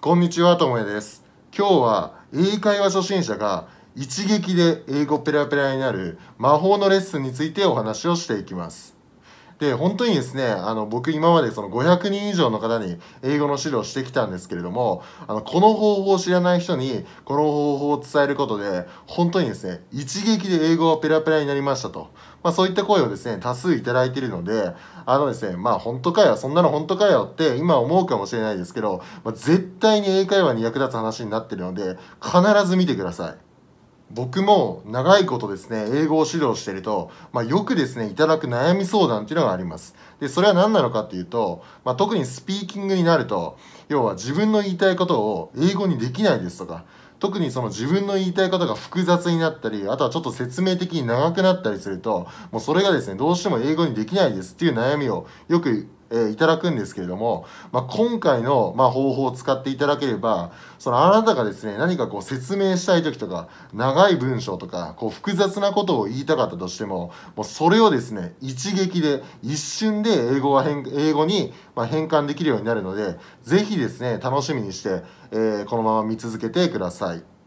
こんにちは、ともえです。今日は英会話初心者が一撃で英語ペラペラになる魔法のレッスンについてお話をしていきます。で本当にですねあの僕今までその500人以上の方に英語の資料をしてきたんですけれどもあのこの方法を知らない人にこの方法を伝えることで本当にですね一撃で英語がペラペラになりましたと、まあ、そういった声をですね多数いただいているのであのですねまあ本当かよそんなの本当かよって今思うかもしれないですけど、まあ、絶対に英会話に役立つ話になってるので必ず見てください。僕も長いことですね、英語を指導してると、まあ、よくですね、いただく悩み相談っていうのがあります。で、それは何なのかっていうと、まあ、特にスピーキングになると、要は自分の言いたいことを英語にできないですとか、特にその自分の言いたいことが複雑になったり、あとはちょっと説明的に長くなったりすると、もうそれがですね、どうしても英語にできないですっていう悩みをよくえー、いただくんですけれども、まあ、今回の、まあ、方法を使っていただければそのあなたがですね何かこう説明したい時とか長い文章とかこう複雑なことを言いたかったとしてももうそれをですね一撃で一瞬で英語は変英語に、ま変換できるようになるので是非ですね楽しみにして、えー、このまま見続けてください。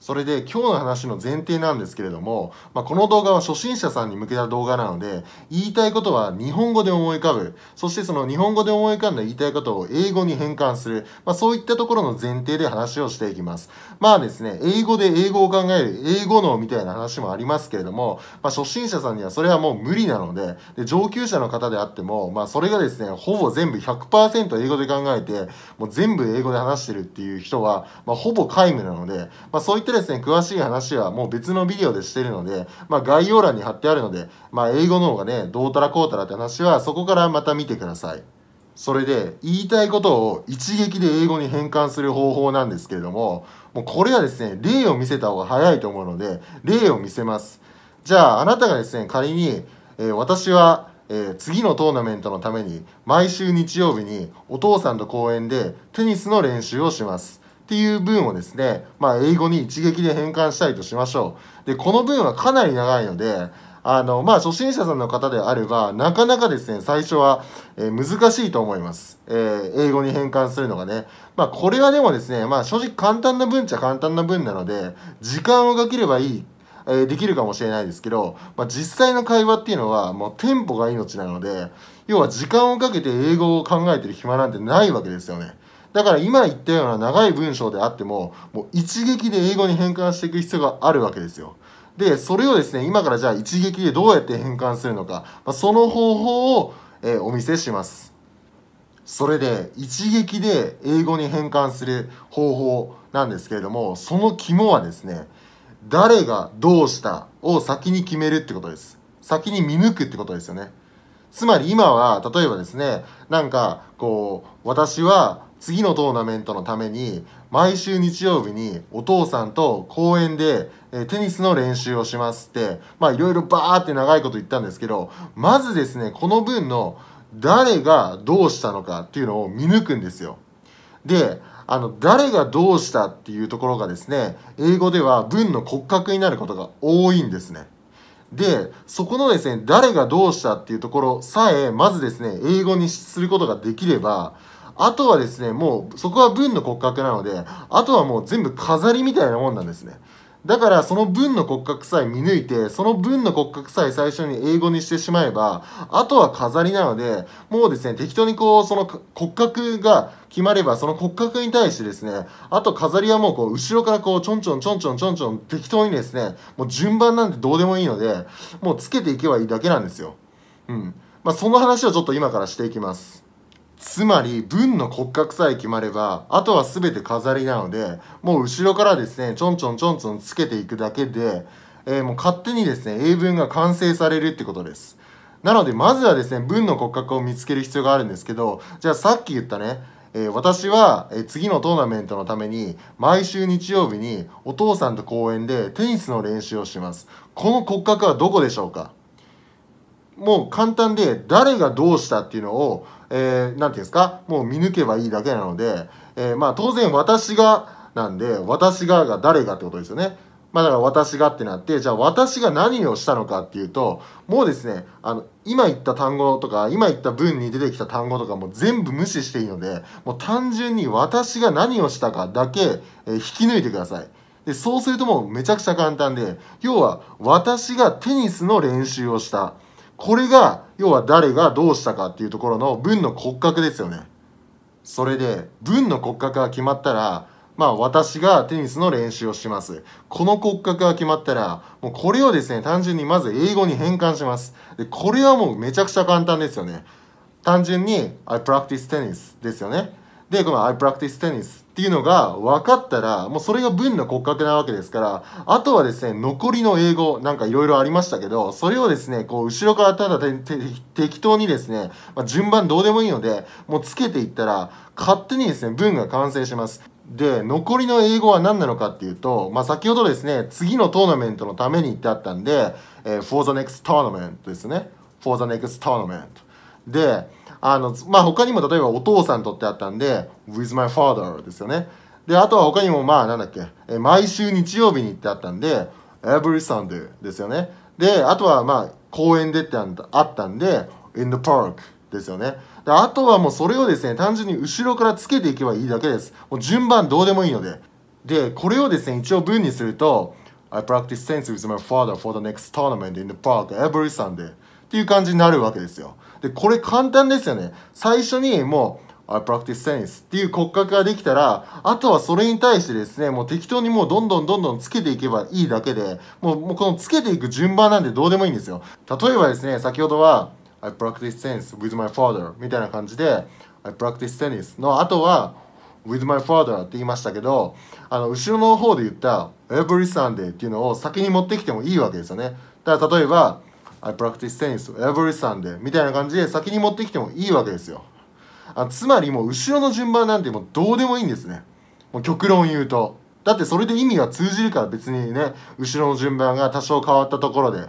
それで今日の話の前提なんですけれども、まあ、この動画は初心者さんに向けた動画なので言いたいことは日本語で思い浮かぶそしてその日本語で思い浮かんだ言いたいことを英語に変換する、まあ、そういったところの前提で話をしていきますまあですね英語で英語を考える英語脳みたいな話もありますけれども、まあ、初心者さんにはそれはもう無理なのでで上級者の方であっても、まあ、それがですねほぼ全部100%英語で考えてもう全部英語で話してるっていう人は、まあ、ほぼ皆無なので、まあ、そういったっですね、詳しい話はもう別のビデオでしてるので、まあ、概要欄に貼ってあるので、まあ、英語の方がね、どうたらこうたらって話は、そこからまた見てください。それで、言いたいことを一撃で英語に変換する方法なんですけれども、もうこれはですね、例を見せた方が早いと思うので、例を見せます。じゃあ、あなたがですね、仮に、えー、私は、えー、次のトーナメントのために、毎週日曜日にお父さんと公園でテニスの練習をします。っていう文をですね、まあ、英語に一撃で変換したいとしましょう。で、この文はかなり長いので、あの、まあ、初心者さんの方であれば、なかなかですね、最初は、えー、難しいと思います。えー、英語に変換するのがね。まあ、これはでもですね、まあ、正直簡単な文っちゃ簡単な文なので、時間をかければいいえできるかもしれないですけど、まあ、実際の会話っていうのはもうテンポが命なので要は時間をかけて英語を考えてる暇なんてないわけですよね。だから今言ったような長い文章であっても、もう一撃で英語に変換していく必要があるわけですよ。で、それをですね、今からじゃあ一撃でどうやって変換するのか、まあ、その方法を、えー、お見せします。それで、一撃で英語に変換する方法なんですけれども、その肝はですね、誰がどうしたを先に決めるってことです。先に見抜くってことですよね。つまり今は、例えばですね、なんか、こう、私は、次のトーナメントのために毎週日曜日にお父さんと公園でテニスの練習をしますってまあいろいろバーって長いこと言ったんですけどまずですねこの文の誰がどうしたのかっていうのを見抜くんですよ。であの誰がどうしたっていうところがですね英語では文の骨格になることが多いんですね。でそこのですね誰がどうしたっていうところさえまずですね英語にすることができればあとはですね、もうそこは文の骨格なので、あとはもう全部飾りみたいなもんなんですね。だからその文の骨格さえ見抜いて、その文の骨格さえ最初に英語にしてしまえば、あとは飾りなので、もうですね、適当にこう、その骨格が決まれば、その骨格に対してですね、あと飾りはもうこう、後ろからこう、ちょんちょんちょんちょんちょんちょん適当にですね、もう順番なんてどうでもいいので、もうつけていけばいいだけなんですよ。うん。まあ、その話をちょっと今からしていきます。つまり文の骨格さえ決まればあとは全て飾りなのでもう後ろからですねちょんちょんちょんちょんつけていくだけで、えー、もう勝手にですね英文が完成されるってことですなのでまずはですね文の骨格を見つける必要があるんですけどじゃあさっき言ったねえー、私は、え次のトーナメントのために毎週日曜日にお父さんと公園でテニスの練習をしますこの骨格はどこでしょうかもう簡単で誰がどうしたっていうのをえー、なんていうんですか、もう見抜けばいいだけなので、えー、まあ当然私がなんで、私がが誰がってことですよね。まあだから私がってなって、じゃあ私が何をしたのかっていうと、もうですね、あの、今言った単語とか、今言った文に出てきた単語とかも全部無視していいので、もう単純に私が何をしたかだけ、えー、引き抜いてください。で、そうするともうめちゃくちゃ簡単で、要は私がテニスの練習をした。これが要は誰がどうしたかっていうところの文の骨格ですよねそれで文の骨格が決まったらまあ私がテニスの練習をします。この骨格が決まったら、もうこれをですね、単純にまず英語に変換します。で、これはもうめちゃくちゃ簡単ですよね。単純に I practice tennis ですよね。でこの「I practice tennis」っていうのが分かったらもうそれが文の骨格なわけですからあとはですね残りの英語なんかいろいろありましたけどそれをですねこう後ろからただ適当にですね、まあ、順番どうでもいいのでもうつけていったら勝手にですね文が完成します。で、残りの英語は何なのかっていうと、まあ、先ほどですね、次のトーナメントのためにってあったんで、えー、for the next tournament ですね。for the next tournament。で、あの、まあ、他にも例えばお父さんとってあったんで、with my father ですよね。で、あとは他にもまあ、なんだっけ、え毎週日曜日にってあったんで、every Sunday ですよね。で、あとはまあ、公園でってあったんで、in the park ですよね。で、あとはもうそれをですね、単純に後ろからつけていけばいいだけです。もう順番どうでもいいので。で、これをですね、一応文にすると、I practice sense with my father for the next tournament in the park every Sunday. っていう感じになるわけですよ。で、これ簡単ですよね。最初にもう、I practice tennis っていう骨格ができたら、あとはそれに対してですね、もう適当にもうどんどんどんどんつけていけばいいだけで、もうもうこのつけていく順番なんてどうでもいいんですよ。例えばですね、先ほどは、I practice tennis with my father みたいな感じで、I practice tennis の後は、with my father って言いましたけど、あの、後ろの方で言った every Sunday っていうのを先に持ってきてもいいわけですよね。だから例えば、I practice tennis every Sunday みたいな感じで先に持ってきてもいいわけですよあつまりもう後ろの順番なんてもうどうでもいいんですねもう極論言うとだってそれで意味が通じるから別にね後ろの順番が多少変わったところで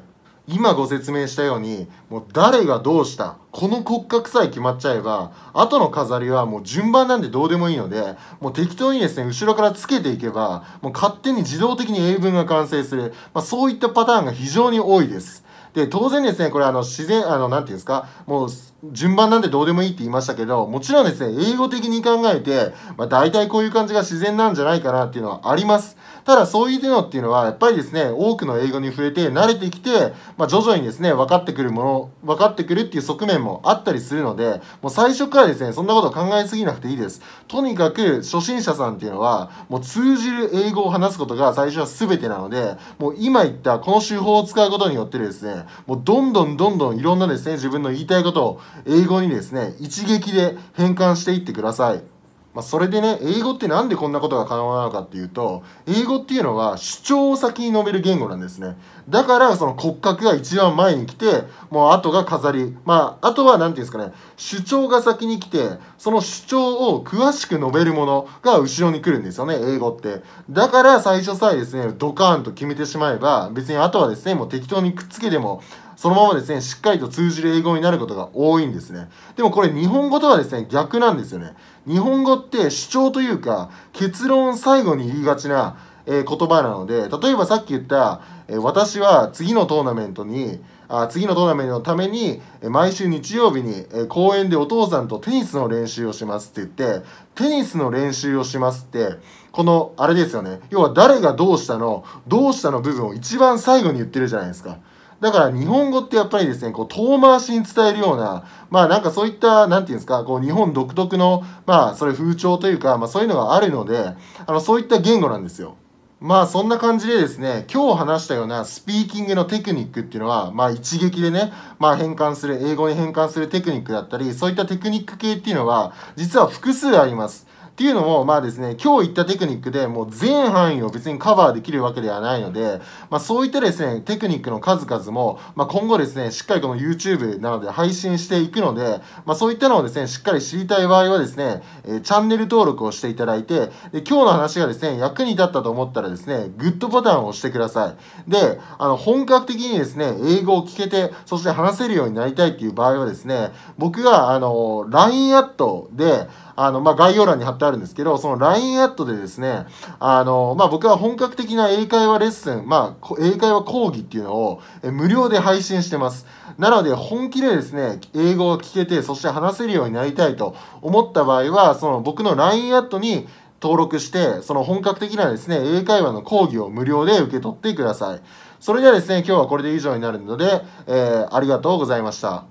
今ご説明したようにもう誰がどうしたこの骨格さえ決まっちゃえば後の飾りはもう順番なんてどうでもいいのでもう適当にですね後ろからつけていけばもう勝手に自動的に英文が完成する、まあ、そういったパターンが非常に多いですで、当然ですね、これあの自然、あの、なんていうんですか、もう順番なんてどうでもいいって言いましたけど、もちろんですね、英語的に考えて、まあ大体こういう感じが自然なんじゃないかなっていうのはあります。ただそういうのっていうのはやっぱりですね多くの英語に触れて慣れてきて、まあ、徐々にですね分かってくるもの分かってくるっていう側面もあったりするのでもう最初からですねそんなこと考えすぎなくていいですとにかく初心者さんっていうのはもう通じる英語を話すことが最初は全てなのでもう今言ったこの手法を使うことによってですねもうどんどんどんどんいろんなですね自分の言いたいことを英語にですね一撃で変換していってください。まあ、それでね英語って何でこんなことが可能なのかっていうと英語っていうのは主張を先に述べる言語なんですねだからその骨格が一番前に来てもう後が飾りまああとは何て言うんですかね主張が先に来てその主張を詳しく述べるものが後ろに来るんですよね英語ってだから最初さえですねドカーンと決めてしまえば別にあとはですねもう適当にくっつけてもそのままですね、しっかりと通じる英語になることが多いんですね。でもこれ日本語とはですね、逆なんですよね。日本語って主張というか、結論最後に言いがちな、えー、言葉なので、例えばさっき言った、えー、私は次のトーナメントに、あ次のトーナメントのために、えー、毎週日曜日に、えー、公園でお父さんとテニスの練習をしますって言って、テニスの練習をしますって、この、あれですよね。要は誰がどうしたの、どうしたの部分を一番最後に言ってるじゃないですか。だから日本語ってやっぱりですね、こう遠回しに伝えるような、まあなんかそういった、なんていうんですか、こう日本独特の、まあそれ風潮というか、まあそういうのがあるので、あのそういった言語なんですよ。まあそんな感じでですね、今日話したようなスピーキングのテクニックっていうのは、まあ一撃でね、まあ変換する、英語に変換するテクニックだったり、そういったテクニック系っていうのは、実は複数あります。っていうのも、まあですね、今日言ったテクニックでもう全範囲を別にカバーできるわけではないので、まあ、そういったですね、テクニックの数々も、まあ、今後ですね、しっかりこの YouTube などで配信していくので、まあ、そういったのをですね、しっかり知りたい場合はですね、えー、チャンネル登録をしていただいてで、今日の話がですね、役に立ったと思ったらですね、グッドボタンを押してください。で、あの、本格的にですね、英語を聞けて、そして話せるようになりたいっていう場合はですね、僕が、あの、LINE アットで、あの、まあ、概要欄に貼ってあるんですけど、その LINE アットでですね、あの、まあ、僕は本格的な英会話レッスン、まあ、英会話講義っていうのを無料で配信してます。なので、本気でですね、英語を聞けて、そして話せるようになりたいと思った場合は、その僕の LINE アットに登録して、その本格的なですね、英会話の講義を無料で受け取ってください。それではですね、今日はこれで以上になるので、えー、ありがとうございました。